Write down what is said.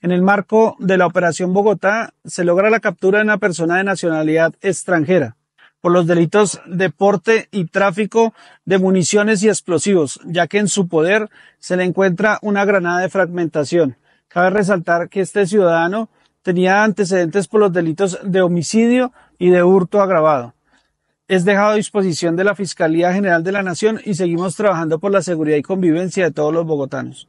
En el marco de la Operación Bogotá se logra la captura de una persona de nacionalidad extranjera por los delitos de porte y tráfico de municiones y explosivos, ya que en su poder se le encuentra una granada de fragmentación. Cabe resaltar que este ciudadano tenía antecedentes por los delitos de homicidio y de hurto agravado. Es dejado a disposición de la Fiscalía General de la Nación y seguimos trabajando por la seguridad y convivencia de todos los bogotanos.